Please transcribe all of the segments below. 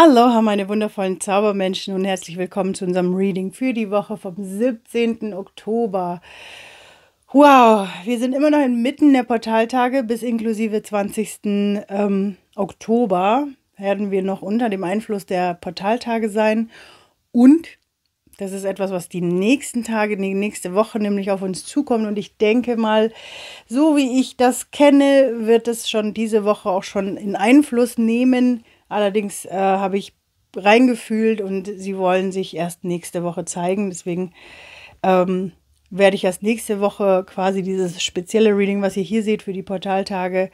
Aloha, meine wundervollen Zaubermenschen und herzlich willkommen zu unserem Reading für die Woche vom 17. Oktober. Wow, wir sind immer noch inmitten der Portaltage bis inklusive 20. Ähm, Oktober werden wir noch unter dem Einfluss der Portaltage sein und das ist etwas, was die nächsten Tage, die nächste Woche nämlich auf uns zukommt. Und ich denke mal, so wie ich das kenne, wird es schon diese Woche auch schon in Einfluss nehmen Allerdings äh, habe ich reingefühlt und sie wollen sich erst nächste Woche zeigen. Deswegen ähm, werde ich erst nächste Woche quasi dieses spezielle Reading, was ihr hier seht für die Portaltage,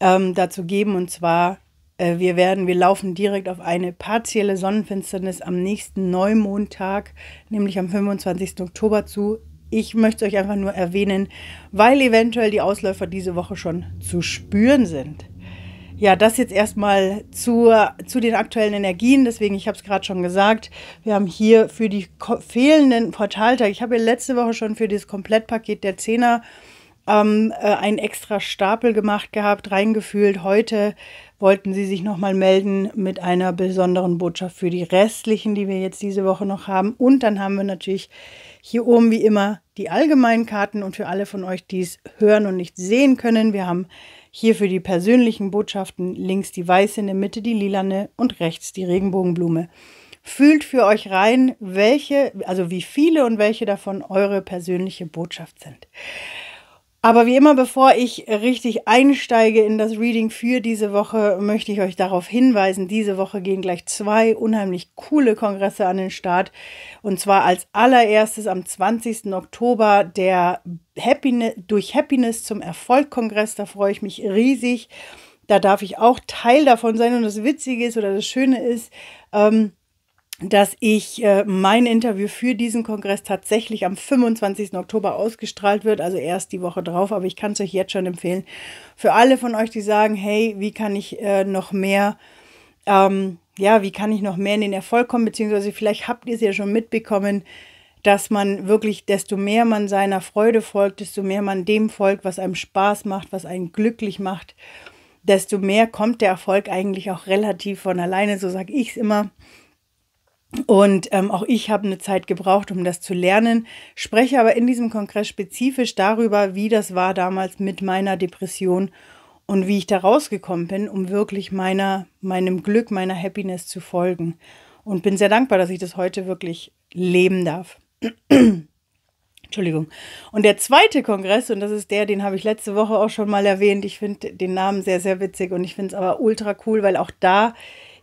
ähm, dazu geben. Und zwar, äh, wir werden, wir laufen direkt auf eine partielle Sonnenfinsternis am nächsten Neumondtag, nämlich am 25. Oktober zu. Ich möchte es euch einfach nur erwähnen, weil eventuell die Ausläufer diese Woche schon zu spüren sind. Ja, das jetzt erstmal zur, zu den aktuellen Energien. Deswegen, ich habe es gerade schon gesagt, wir haben hier für die fehlenden Portaltage, ich habe ja letzte Woche schon für das Komplettpaket der Zehner ähm, äh, einen extra Stapel gemacht gehabt, reingefühlt. Heute wollten sie sich nochmal melden mit einer besonderen Botschaft für die restlichen, die wir jetzt diese Woche noch haben. Und dann haben wir natürlich hier oben wie immer die allgemeinen Karten und für alle von euch, die es hören und nicht sehen können. Wir haben hier für die persönlichen Botschaften links die weiße, in der Mitte die lilane und rechts die Regenbogenblume. Fühlt für euch rein, welche, also wie viele und welche davon eure persönliche Botschaft sind. Aber wie immer, bevor ich richtig einsteige in das Reading für diese Woche, möchte ich euch darauf hinweisen, diese Woche gehen gleich zwei unheimlich coole Kongresse an den Start. Und zwar als allererstes am 20. Oktober der Happiness, durch Happiness zum Erfolg-Kongress. Da freue ich mich riesig. Da darf ich auch Teil davon sein. Und das Witzige ist oder das Schöne ist, ähm, dass ich äh, mein Interview für diesen Kongress tatsächlich am 25. Oktober ausgestrahlt wird, also erst die Woche drauf, aber ich kann es euch jetzt schon empfehlen. Für alle von euch, die sagen, hey, wie kann ich äh, noch mehr, ähm, ja, wie kann ich noch mehr in den Erfolg kommen, beziehungsweise vielleicht habt ihr es ja schon mitbekommen, dass man wirklich, desto mehr man seiner Freude folgt, desto mehr man dem folgt, was einem Spaß macht, was einen glücklich macht, desto mehr kommt der Erfolg eigentlich auch relativ von alleine, so sage ich es immer. Und ähm, auch ich habe eine Zeit gebraucht, um das zu lernen, spreche aber in diesem Kongress spezifisch darüber, wie das war damals mit meiner Depression und wie ich da rausgekommen bin, um wirklich meiner, meinem Glück, meiner Happiness zu folgen. Und bin sehr dankbar, dass ich das heute wirklich leben darf. Entschuldigung. Und der zweite Kongress, und das ist der, den habe ich letzte Woche auch schon mal erwähnt, ich finde den Namen sehr, sehr witzig und ich finde es aber ultra cool, weil auch da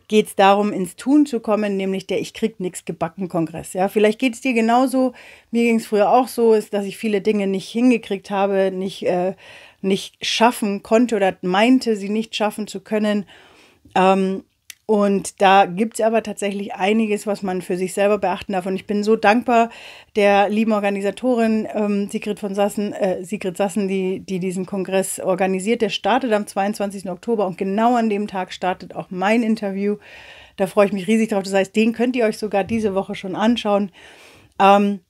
geht es darum, ins Tun zu kommen, nämlich der Ich krieg nichts gebacken Kongress. Ja, vielleicht geht es dir genauso. Mir ging es früher auch so, ist, dass ich viele Dinge nicht hingekriegt habe, nicht, äh, nicht schaffen konnte oder meinte, sie nicht schaffen zu können. Ähm, und da gibt es aber tatsächlich einiges, was man für sich selber beachten darf. Und ich bin so dankbar der lieben Organisatorin ähm, Sigrid von Sassen, äh, Sigrid Sassen, die, die diesen Kongress organisiert. Der startet am 22. Oktober und genau an dem Tag startet auch mein Interview. Da freue ich mich riesig drauf. Das heißt, den könnt ihr euch sogar diese Woche schon anschauen. Ähm,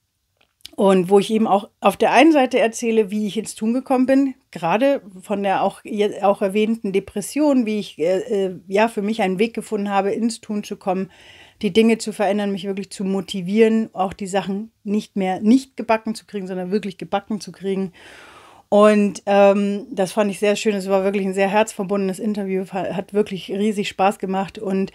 und wo ich eben auch auf der einen Seite erzähle, wie ich ins Tun gekommen bin, gerade von der auch, auch erwähnten Depression, wie ich äh, äh, ja für mich einen Weg gefunden habe, ins Tun zu kommen, die Dinge zu verändern, mich wirklich zu motivieren, auch die Sachen nicht mehr nicht gebacken zu kriegen, sondern wirklich gebacken zu kriegen. Und ähm, das fand ich sehr schön. Es war wirklich ein sehr herzverbundenes Interview, hat wirklich riesig Spaß gemacht. Und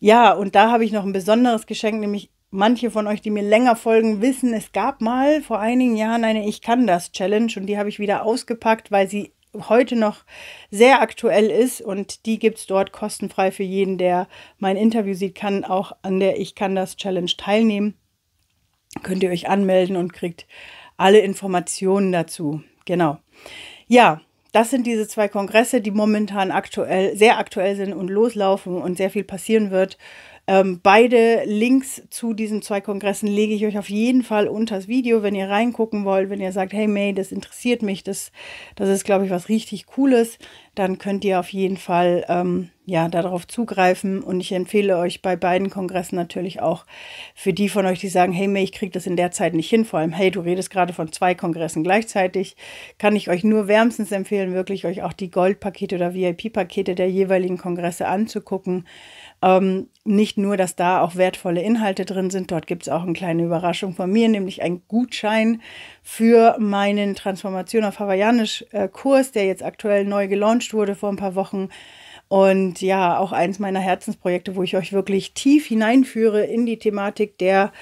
ja, und da habe ich noch ein besonderes Geschenk, nämlich manche von euch, die mir länger folgen, wissen, es gab mal vor einigen Jahren eine Ich kann das Challenge und die habe ich wieder ausgepackt, weil sie heute noch sehr aktuell ist und die gibt es dort kostenfrei für jeden, der mein Interview sieht, kann auch an der Ich kann das Challenge teilnehmen. Könnt ihr euch anmelden und kriegt alle Informationen dazu. Genau. Ja, das sind diese zwei Kongresse, die momentan aktuell, sehr aktuell sind und loslaufen und sehr viel passieren wird. Ähm, beide Links zu diesen zwei Kongressen lege ich euch auf jeden Fall unter das Video, wenn ihr reingucken wollt, wenn ihr sagt, hey May, das interessiert mich, das, das ist, glaube ich, was richtig Cooles dann könnt ihr auf jeden Fall ähm, ja, darauf zugreifen. Und ich empfehle euch bei beiden Kongressen natürlich auch für die von euch, die sagen, hey May, ich kriege das in der Zeit nicht hin, vor allem, hey, du redest gerade von zwei Kongressen gleichzeitig, kann ich euch nur wärmstens empfehlen, wirklich euch auch die Goldpakete oder VIP-Pakete der jeweiligen Kongresse anzugucken. Ähm, nicht nur, dass da auch wertvolle Inhalte drin sind, dort gibt es auch eine kleine Überraschung von mir, nämlich einen Gutschein für meinen Transformation auf Hawaiianisch-Kurs, äh, der jetzt aktuell neu gelauncht wurde vor ein paar Wochen. Und ja, auch eins meiner Herzensprojekte, wo ich euch wirklich tief hineinführe in die Thematik der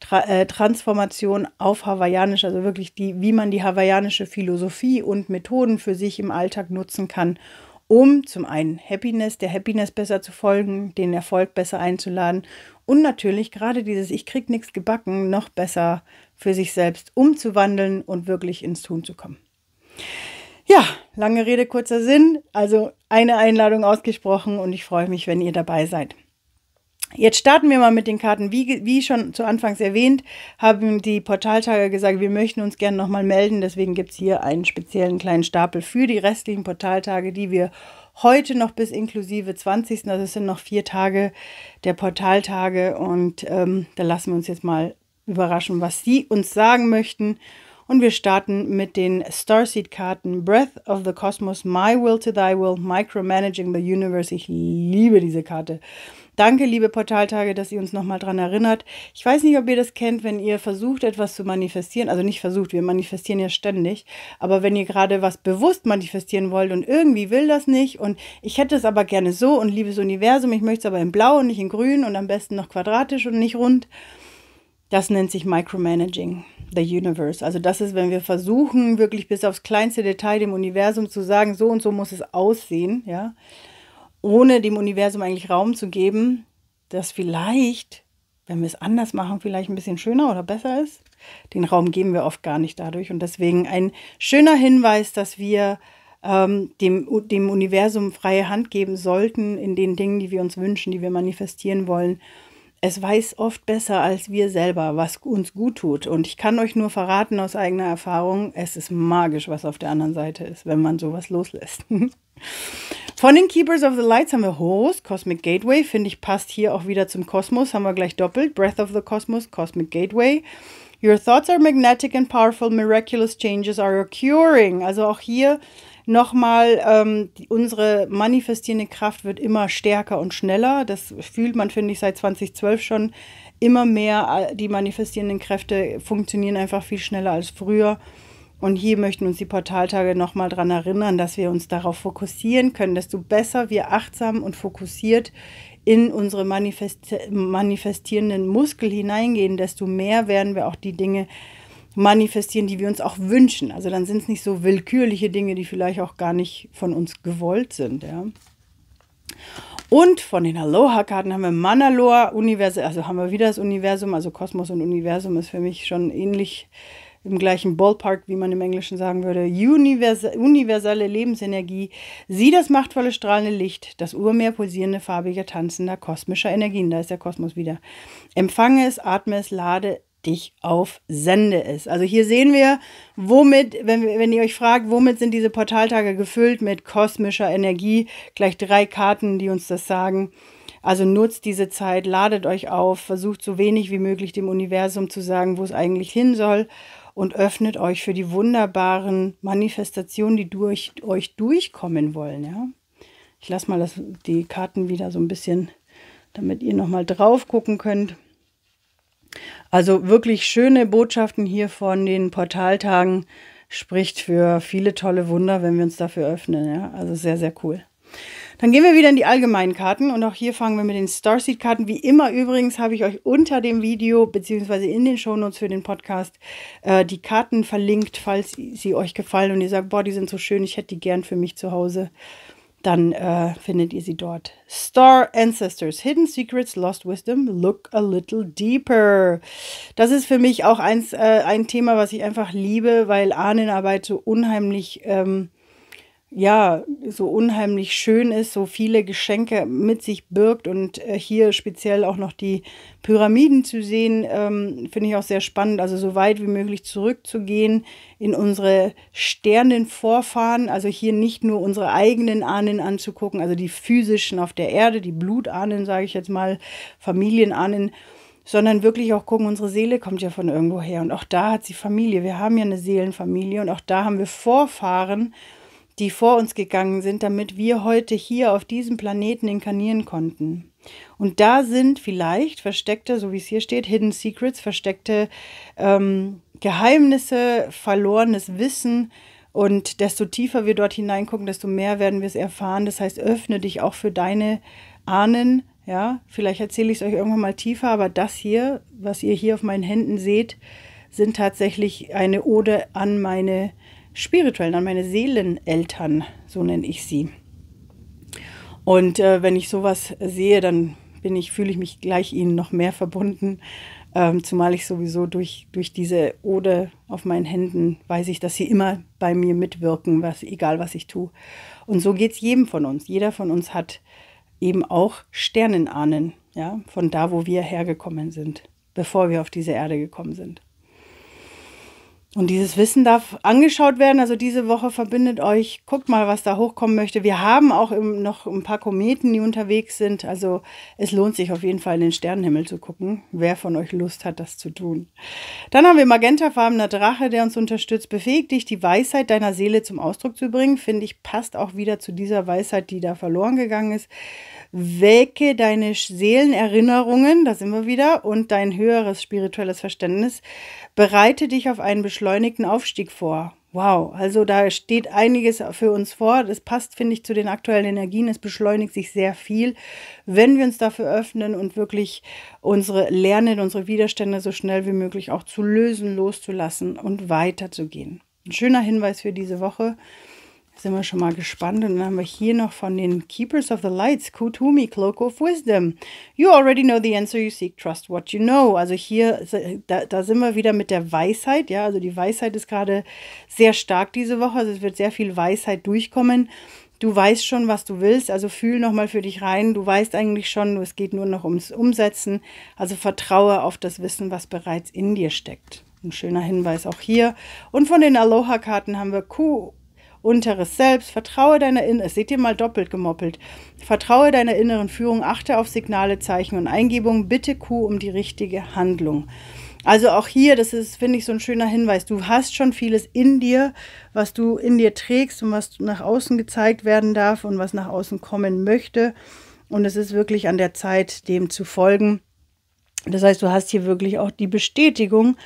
Tra äh, Transformation auf Hawaiianisch, also wirklich die, wie man die hawaiianische Philosophie und Methoden für sich im Alltag nutzen kann, um zum einen Happiness, der Happiness besser zu folgen, den Erfolg besser einzuladen und natürlich gerade dieses Ich krieg nichts gebacken noch besser für sich selbst umzuwandeln und wirklich ins Tun zu kommen. Ja, lange Rede, kurzer Sinn. Also eine Einladung ausgesprochen und ich freue mich, wenn ihr dabei seid. Jetzt starten wir mal mit den Karten. Wie, wie schon zu Anfangs erwähnt, haben die Portaltage gesagt, wir möchten uns gerne nochmal melden. Deswegen gibt es hier einen speziellen kleinen Stapel für die restlichen Portaltage, die wir heute noch bis inklusive 20. Also es sind noch vier Tage der Portaltage und ähm, da lassen wir uns jetzt mal überraschen, was Sie uns sagen möchten. Und wir starten mit den Starseed-Karten Breath of the Cosmos, My Will to Thy Will, Micromanaging the Universe. Ich liebe diese Karte. Danke, liebe Portaltage, dass ihr uns nochmal dran erinnert. Ich weiß nicht, ob ihr das kennt, wenn ihr versucht, etwas zu manifestieren. Also nicht versucht, wir manifestieren ja ständig. Aber wenn ihr gerade was bewusst manifestieren wollt und irgendwie will das nicht und ich hätte es aber gerne so und liebes Universum, ich möchte es aber in blau und nicht in grün und am besten noch quadratisch und nicht rund. Das nennt sich Micromanaging the Universe. Also das ist, wenn wir versuchen, wirklich bis aufs kleinste Detail dem Universum zu sagen, so und so muss es aussehen, ja ohne dem Universum eigentlich Raum zu geben, dass vielleicht, wenn wir es anders machen, vielleicht ein bisschen schöner oder besser ist. Den Raum geben wir oft gar nicht dadurch. Und deswegen ein schöner Hinweis, dass wir ähm, dem, dem Universum freie Hand geben sollten in den Dingen, die wir uns wünschen, die wir manifestieren wollen es weiß oft besser als wir selber, was uns gut tut. Und ich kann euch nur verraten aus eigener Erfahrung, es ist magisch, was auf der anderen Seite ist, wenn man sowas loslässt. Von den Keepers of the Lights haben wir Horus, Cosmic Gateway, finde ich passt hier auch wieder zum Kosmos, haben wir gleich doppelt. Breath of the Cosmos, Cosmic Gateway. Your thoughts are magnetic and powerful, miraculous changes are occurring. Also auch hier nochmal, ähm, die, unsere manifestierende Kraft wird immer stärker und schneller. Das fühlt man, finde ich, seit 2012 schon immer mehr. Äh, die manifestierenden Kräfte funktionieren einfach viel schneller als früher. Und hier möchten uns die Portaltage nochmal daran erinnern, dass wir uns darauf fokussieren können, desto besser wir achtsam und fokussiert in unsere manifest manifestierenden Muskel hineingehen, desto mehr werden wir auch die Dinge manifestieren, die wir uns auch wünschen. Also dann sind es nicht so willkürliche Dinge, die vielleicht auch gar nicht von uns gewollt sind. Ja. Und von den Aloha-Karten haben wir Manaloa-Universum, also haben wir wieder das Universum, also Kosmos und Universum ist für mich schon ähnlich im gleichen Ballpark, wie man im Englischen sagen würde, Univers universelle Lebensenergie, sie das machtvolle strahlende Licht, das Urmeer pulsierende, farbiger, tanzender, kosmischer Energien, da ist der Kosmos wieder. Empfange es, atme es, lade dich auf Sende ist. Also hier sehen wir, womit, wenn, wenn ihr euch fragt, womit sind diese Portaltage gefüllt mit kosmischer Energie, gleich drei Karten, die uns das sagen. Also nutzt diese Zeit, ladet euch auf, versucht so wenig wie möglich dem Universum zu sagen, wo es eigentlich hin soll und öffnet euch für die wunderbaren Manifestationen, die durch euch durchkommen wollen. Ja? Ich lasse mal das, die Karten wieder so ein bisschen, damit ihr nochmal drauf gucken könnt. Also wirklich schöne Botschaften hier von den Portaltagen spricht für viele tolle Wunder, wenn wir uns dafür öffnen. Ja? Also sehr, sehr cool. Dann gehen wir wieder in die allgemeinen Karten und auch hier fangen wir mit den Starseed-Karten. Wie immer übrigens habe ich euch unter dem Video bzw. in den Shownotes für den Podcast äh, die Karten verlinkt, falls sie euch gefallen und ihr sagt, boah, die sind so schön, ich hätte die gern für mich zu Hause dann äh, findet ihr sie dort. Star Ancestors, Hidden Secrets, Lost Wisdom, Look a Little Deeper. Das ist für mich auch eins, äh, ein Thema, was ich einfach liebe, weil Ahnenarbeit so unheimlich ähm, ja, so unheimlich schön ist, so viele Geschenke mit sich birgt und äh, hier speziell auch noch die Pyramiden zu sehen, ähm, finde ich auch sehr spannend. Also so weit wie möglich zurückzugehen in unsere Sternenvorfahren, also hier nicht nur unsere eigenen Ahnen anzugucken, also die physischen auf der Erde, die Blutahnen, sage ich jetzt mal, Familienahnen, sondern wirklich auch gucken, unsere Seele kommt ja von irgendwo her und auch da hat sie Familie. Wir haben ja eine Seelenfamilie und auch da haben wir Vorfahren, die vor uns gegangen sind, damit wir heute hier auf diesem Planeten inkarnieren konnten. Und da sind vielleicht versteckte, so wie es hier steht, Hidden Secrets, versteckte ähm, Geheimnisse, verlorenes Wissen. Und desto tiefer wir dort hineingucken, desto mehr werden wir es erfahren. Das heißt, öffne dich auch für deine Ahnen. Ja, vielleicht erzähle ich es euch irgendwann mal tiefer, aber das hier, was ihr hier auf meinen Händen seht, sind tatsächlich eine Ode an meine spirituellen, an meine Seeleneltern, so nenne ich sie. Und äh, wenn ich sowas sehe, dann bin ich, fühle ich mich gleich ihnen noch mehr verbunden. Ähm, zumal ich sowieso durch, durch diese Ode auf meinen Händen weiß ich, dass sie immer bei mir mitwirken, was, egal was ich tue. Und so geht es jedem von uns. Jeder von uns hat eben auch Sternenahnen, ja, von da, wo wir hergekommen sind, bevor wir auf diese Erde gekommen sind. Und dieses Wissen darf angeschaut werden. Also diese Woche verbindet euch, guckt mal, was da hochkommen möchte. Wir haben auch im, noch ein paar Kometen, die unterwegs sind. Also es lohnt sich auf jeden Fall in den Sternenhimmel zu gucken, wer von euch Lust hat, das zu tun. Dann haben wir magentafarbener Drache, der uns unterstützt. Befähigt dich, die Weisheit deiner Seele zum Ausdruck zu bringen. Finde ich, passt auch wieder zu dieser Weisheit, die da verloren gegangen ist. Wecke deine Seelenerinnerungen, da sind wir wieder, und dein höheres spirituelles Verständnis. Bereite dich auf einen Beschluss beschleunigten Aufstieg vor. Wow, also da steht einiges für uns vor. Das passt, finde ich, zu den aktuellen Energien. Es beschleunigt sich sehr viel, wenn wir uns dafür öffnen und wirklich unsere Lernen, unsere Widerstände so schnell wie möglich auch zu lösen, loszulassen und weiterzugehen. Ein schöner Hinweis für diese Woche sind wir schon mal gespannt. Und dann haben wir hier noch von den Keepers of the Lights, Kutumi, Cloak of Wisdom. You already know the answer you seek, trust what you know. Also hier, da, da sind wir wieder mit der Weisheit. Ja, also die Weisheit ist gerade sehr stark diese Woche. Also es wird sehr viel Weisheit durchkommen. Du weißt schon, was du willst, also fühl nochmal für dich rein. Du weißt eigentlich schon, es geht nur noch ums Umsetzen. Also vertraue auf das Wissen, was bereits in dir steckt. Ein schöner Hinweis auch hier. Und von den Aloha-Karten haben wir Ku unteres Selbst. Vertraue deiner inneren, seht ihr mal doppelt gemoppelt. Vertraue deiner inneren Führung, achte auf Signale, Zeichen und Eingebungen, bitte Q um die richtige Handlung. Also auch hier, das ist, finde ich, so ein schöner Hinweis. Du hast schon vieles in dir, was du in dir trägst und was nach außen gezeigt werden darf und was nach außen kommen möchte. Und es ist wirklich an der Zeit, dem zu folgen. Das heißt, du hast hier wirklich auch die Bestätigung,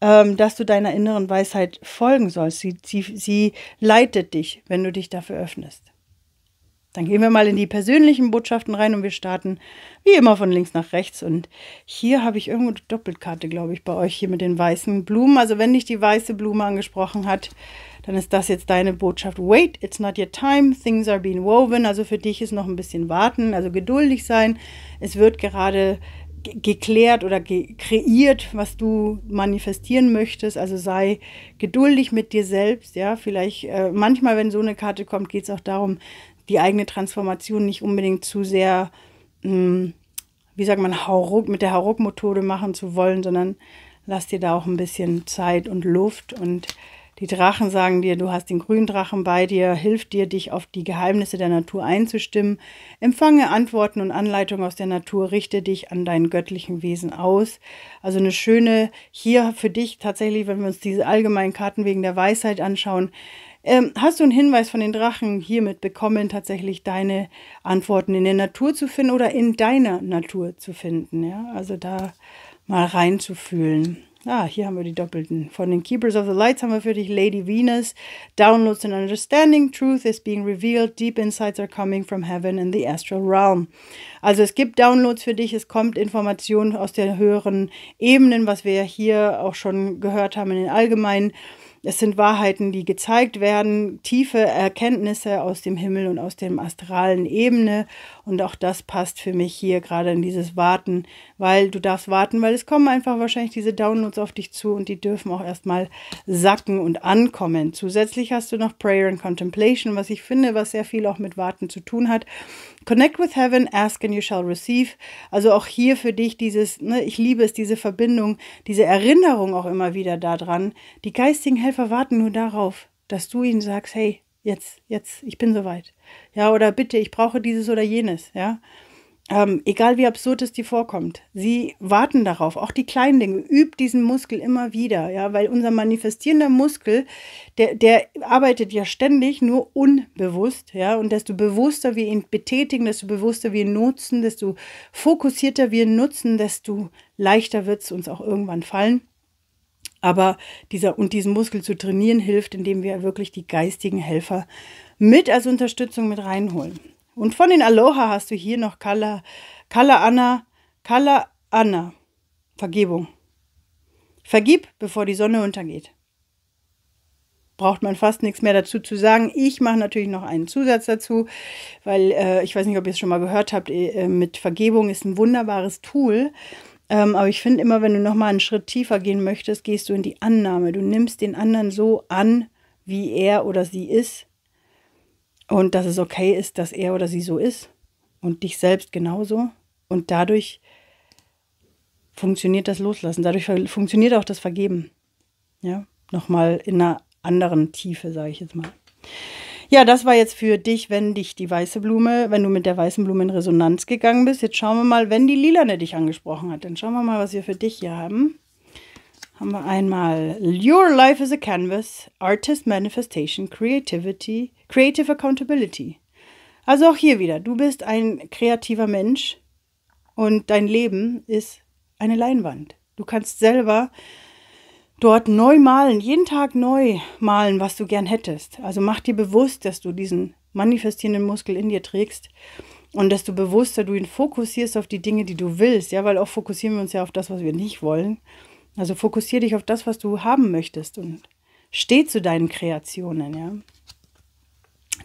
ähm, dass du deiner inneren Weisheit folgen sollst. Sie, sie, sie leitet dich, wenn du dich dafür öffnest. Dann gehen wir mal in die persönlichen Botschaften rein und wir starten wie immer von links nach rechts. Und hier habe ich irgendwo eine Doppelkarte, glaube ich, bei euch hier mit den weißen Blumen. Also wenn dich die weiße Blume angesprochen hat, dann ist das jetzt deine Botschaft. Wait, it's not your time, things are being woven. Also für dich ist noch ein bisschen warten, also geduldig sein. Es wird gerade geklärt oder ge kreiert, was du manifestieren möchtest. Also sei geduldig mit dir selbst. Ja, vielleicht äh, manchmal, wenn so eine Karte kommt, geht es auch darum, die eigene Transformation nicht unbedingt zu sehr, mh, hm, wie sagt man, Hauruck, mit der Hauruck-Methode machen zu wollen, sondern lass dir da auch ein bisschen Zeit und Luft und die Drachen sagen dir, du hast den grünen Drachen bei dir, hilft dir, dich auf die Geheimnisse der Natur einzustimmen, empfange Antworten und Anleitungen aus der Natur, richte dich an deinen göttlichen Wesen aus. Also eine schöne, hier für dich tatsächlich, wenn wir uns diese allgemeinen Karten wegen der Weisheit anschauen, ähm, hast du einen Hinweis von den Drachen hiermit bekommen, tatsächlich deine Antworten in der Natur zu finden oder in deiner Natur zu finden? Ja? Also da mal reinzufühlen. Ah, hier haben wir die doppelten. Von den Keepers of the Lights haben wir für dich Lady Venus. Downloads and Understanding. Truth is being revealed. Deep Insights are coming from heaven and the astral realm. Also es gibt Downloads für dich. Es kommt Informationen aus den höheren Ebenen, was wir hier auch schon gehört haben in den allgemeinen. Es sind Wahrheiten, die gezeigt werden, tiefe Erkenntnisse aus dem Himmel und aus dem astralen Ebene. Und auch das passt für mich hier gerade in dieses Warten, weil du darfst warten, weil es kommen einfach wahrscheinlich diese Downloads auf dich zu und die dürfen auch erstmal sacken und ankommen. Zusätzlich hast du noch Prayer and Contemplation, was ich finde, was sehr viel auch mit Warten zu tun hat. Connect with Heaven, ask and you shall receive. Also auch hier für dich dieses, ne, ich liebe es, diese Verbindung, diese Erinnerung auch immer wieder daran. Die geistigen Helfer warten nur darauf, dass du ihnen sagst, hey, jetzt, jetzt, ich bin soweit. Ja, oder bitte, ich brauche dieses oder jenes, ja ähm, egal wie absurd es dir vorkommt, sie warten darauf. Auch die kleinen Dinge, übt diesen Muskel immer wieder, ja, weil unser manifestierender Muskel, der, der arbeitet ja ständig, nur unbewusst, ja, und desto bewusster wir ihn betätigen, desto bewusster wir ihn nutzen, desto fokussierter wir ihn nutzen, desto leichter wird es uns auch irgendwann fallen. Aber dieser und diesen Muskel zu trainieren hilft, indem wir wirklich die geistigen Helfer mit als Unterstützung mit reinholen. Und von den Aloha hast du hier noch Kala, Kala Anna, Kala Anna. Vergebung. Vergib, bevor die Sonne untergeht. Braucht man fast nichts mehr dazu zu sagen. Ich mache natürlich noch einen Zusatz dazu, weil äh, ich weiß nicht, ob ihr es schon mal gehört habt, äh, mit Vergebung ist ein wunderbares Tool. Ähm, aber ich finde immer, wenn du nochmal einen Schritt tiefer gehen möchtest, gehst du in die Annahme. Du nimmst den anderen so an, wie er oder sie ist und dass es okay ist, dass er oder sie so ist und dich selbst genauso. Und dadurch funktioniert das Loslassen, dadurch funktioniert auch das Vergeben. Ja, nochmal in einer anderen Tiefe, sage ich jetzt mal. Ja, das war jetzt für dich, wenn dich die weiße Blume, wenn du mit der weißen Blume in Resonanz gegangen bist. Jetzt schauen wir mal, wenn die lilane dich angesprochen hat. Dann schauen wir mal, was wir für dich hier haben haben wir einmal Your Life is a Canvas, Artist Manifestation, Creativity, Creative Accountability. Also auch hier wieder, du bist ein kreativer Mensch und dein Leben ist eine Leinwand. Du kannst selber dort neu malen, jeden Tag neu malen, was du gern hättest. Also mach dir bewusst, dass du diesen manifestierenden Muskel in dir trägst und dass du bewusster du ihn fokussierst auf die Dinge, die du willst, ja, weil auch fokussieren wir uns ja auf das, was wir nicht wollen. Also fokussiere dich auf das, was du haben möchtest und steh zu deinen Kreationen, ja.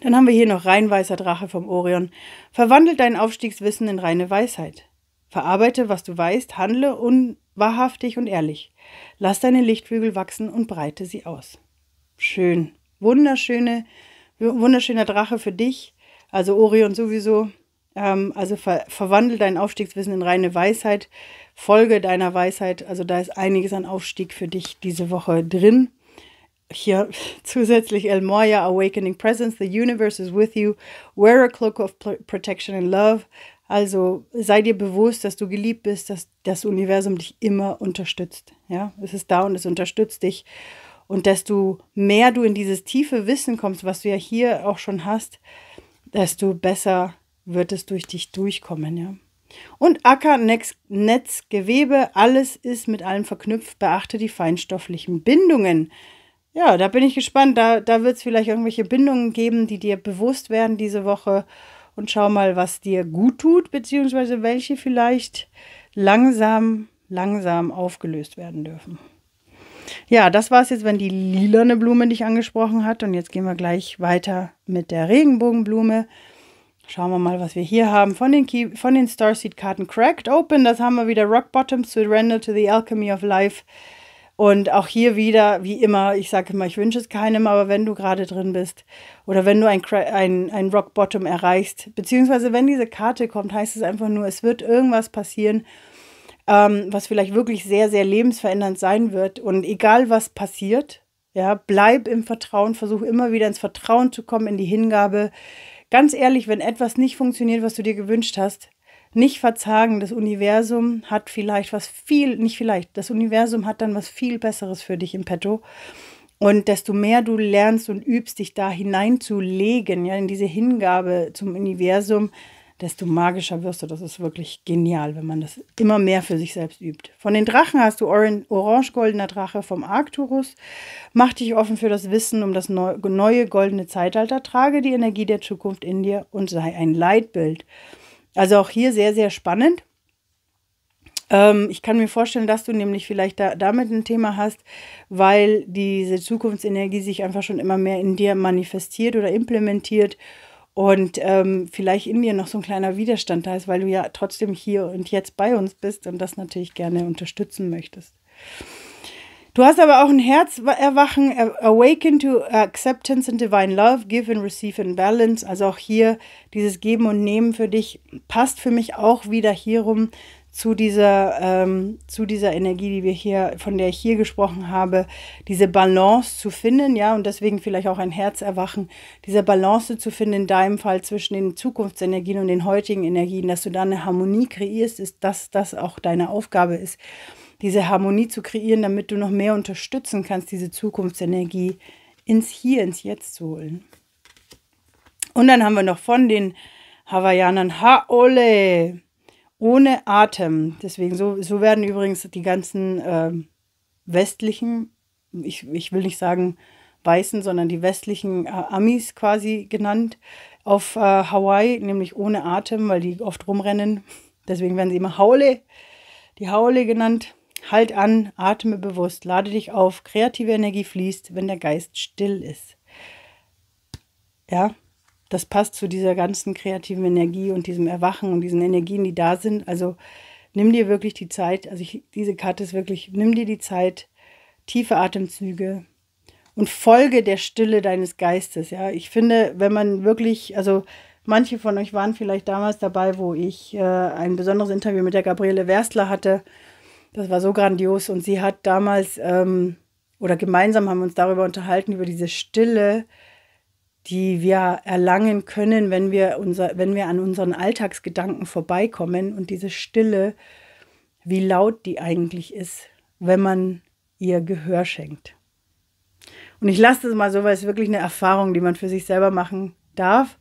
Dann haben wir hier noch rein weißer Drache vom Orion. Verwandle dein Aufstiegswissen in reine Weisheit. Verarbeite, was du weißt, handle un wahrhaftig und ehrlich. Lass deine Lichtflügel wachsen und breite sie aus. Schön. Wunderschöne, wunderschöner Drache für dich. Also Orion sowieso ähm, also ver verwandle dein Aufstiegswissen in reine Weisheit, folge deiner Weisheit. Also da ist einiges an Aufstieg für dich diese Woche drin. Hier zusätzlich El Moya, Awakening Presence, The Universe is with you, wear a cloak of protection and love. Also sei dir bewusst, dass du geliebt bist, dass das Universum dich immer unterstützt. Ja, es ist da und es unterstützt dich. Und desto mehr du in dieses tiefe Wissen kommst, was du ja hier auch schon hast, desto besser wird es durch dich durchkommen, ja. Und Acker, Netz, Netz, Gewebe, alles ist mit allem verknüpft. Beachte die feinstofflichen Bindungen. Ja, da bin ich gespannt. Da, da wird es vielleicht irgendwelche Bindungen geben, die dir bewusst werden diese Woche. Und schau mal, was dir gut tut, beziehungsweise welche vielleicht langsam, langsam aufgelöst werden dürfen. Ja, das war es jetzt, wenn die lilane Blume dich angesprochen hat. Und jetzt gehen wir gleich weiter mit der Regenbogenblume. Schauen wir mal, was wir hier haben. Von den, Key von den Starseed-Karten Cracked Open, das haben wir wieder Rock Bottom, Surrender to the Alchemy of Life. Und auch hier wieder, wie immer, ich sage immer, ich wünsche es keinem, aber wenn du gerade drin bist oder wenn du ein, ein, ein Rock Bottom erreichst, beziehungsweise wenn diese Karte kommt, heißt es einfach nur, es wird irgendwas passieren, ähm, was vielleicht wirklich sehr, sehr lebensverändernd sein wird. Und egal was passiert, ja, bleib im Vertrauen, versuch immer wieder ins Vertrauen zu kommen, in die Hingabe, Ganz ehrlich, wenn etwas nicht funktioniert, was du dir gewünscht hast, nicht verzagen. Das Universum hat vielleicht was viel, nicht vielleicht, das Universum hat dann was viel Besseres für dich im Petto. Und desto mehr du lernst und übst, dich da hineinzulegen, ja, in diese Hingabe zum Universum, desto magischer wirst du. Das ist wirklich genial, wenn man das immer mehr für sich selbst übt. Von den Drachen hast du orange-goldener Drache vom Arcturus. Mach dich offen für das Wissen um das neue goldene Zeitalter. Trage die Energie der Zukunft in dir und sei ein Leitbild. Also auch hier sehr, sehr spannend. Ähm, ich kann mir vorstellen, dass du nämlich vielleicht da, damit ein Thema hast, weil diese Zukunftsenergie sich einfach schon immer mehr in dir manifestiert oder implementiert und ähm, vielleicht in dir noch so ein kleiner Widerstand da ist, weil du ja trotzdem hier und jetzt bei uns bist und das natürlich gerne unterstützen möchtest. Du hast aber auch ein Herzerwachen, awaken to acceptance and divine love, give and receive and balance. Also auch hier dieses Geben und Nehmen für dich passt für mich auch wieder hierum zu dieser, ähm, zu dieser Energie, die wir hier, von der ich hier gesprochen habe, diese Balance zu finden, ja, und deswegen vielleicht auch ein Herz erwachen, diese Balance zu finden, in deinem Fall zwischen den Zukunftsenergien und den heutigen Energien, dass du da eine Harmonie kreierst, ist, dass das auch deine Aufgabe ist, diese Harmonie zu kreieren, damit du noch mehr unterstützen kannst, diese Zukunftsenergie ins Hier, ins Jetzt zu holen. Und dann haben wir noch von den Hawaiianern Haole ohne Atem. Deswegen, so, so werden übrigens die ganzen äh, westlichen, ich, ich will nicht sagen Weißen, sondern die westlichen äh, Amis quasi genannt auf äh, Hawaii, nämlich ohne Atem, weil die oft rumrennen. Deswegen werden sie immer Haule, die Haule genannt. Halt an, atme bewusst, lade dich auf, kreative Energie fließt, wenn der Geist still ist. Ja, das passt zu dieser ganzen kreativen Energie und diesem Erwachen und diesen Energien, die da sind. Also nimm dir wirklich die Zeit, also ich, diese Karte ist wirklich, nimm dir die Zeit, tiefe Atemzüge und folge der Stille deines Geistes. Ja, ich finde, wenn man wirklich, also manche von euch waren vielleicht damals dabei, wo ich äh, ein besonderes Interview mit der Gabriele Werstler hatte. Das war so grandios und sie hat damals ähm, oder gemeinsam haben wir uns darüber unterhalten über diese Stille, die wir erlangen können, wenn wir, unser, wenn wir an unseren Alltagsgedanken vorbeikommen und diese Stille, wie laut die eigentlich ist, wenn man ihr Gehör schenkt. Und ich lasse das mal so, weil es wirklich eine Erfahrung, die man für sich selber machen darf.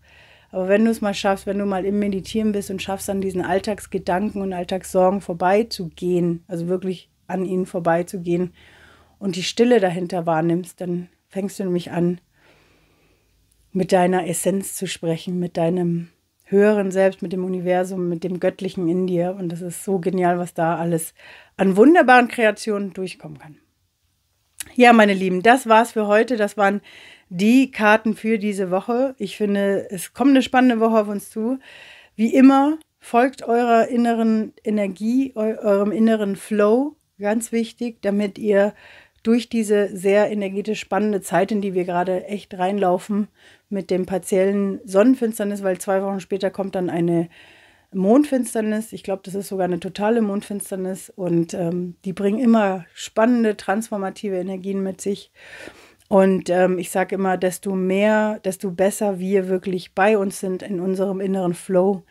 Aber wenn du es mal schaffst, wenn du mal im Meditieren bist und schaffst, an diesen Alltagsgedanken und Alltagssorgen vorbeizugehen, also wirklich an ihnen vorbeizugehen und die Stille dahinter wahrnimmst, dann fängst du nämlich an, mit deiner Essenz zu sprechen, mit deinem höheren Selbst, mit dem Universum, mit dem Göttlichen in dir. Und das ist so genial, was da alles an wunderbaren Kreationen durchkommen kann. Ja, meine Lieben, das war's für heute. Das waren die Karten für diese Woche. Ich finde, es kommt eine spannende Woche auf uns zu. Wie immer, folgt eurer inneren Energie, eurem inneren Flow, ganz wichtig, damit ihr durch diese sehr energetisch spannende Zeit, in die wir gerade echt reinlaufen, mit dem partiellen Sonnenfinsternis, weil zwei Wochen später kommt dann eine Mondfinsternis. Ich glaube, das ist sogar eine totale Mondfinsternis und ähm, die bringen immer spannende, transformative Energien mit sich. Und ähm, ich sage immer, desto mehr, desto besser wir wirklich bei uns sind in unserem inneren Flow,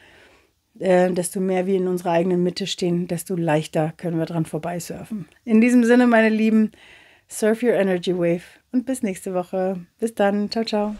äh, desto mehr wir in unserer eigenen Mitte stehen, desto leichter können wir dran vorbeisurfen. In diesem Sinne, meine Lieben, Surf Your Energy Wave und bis nächste Woche. Bis dann. Ciao, ciao.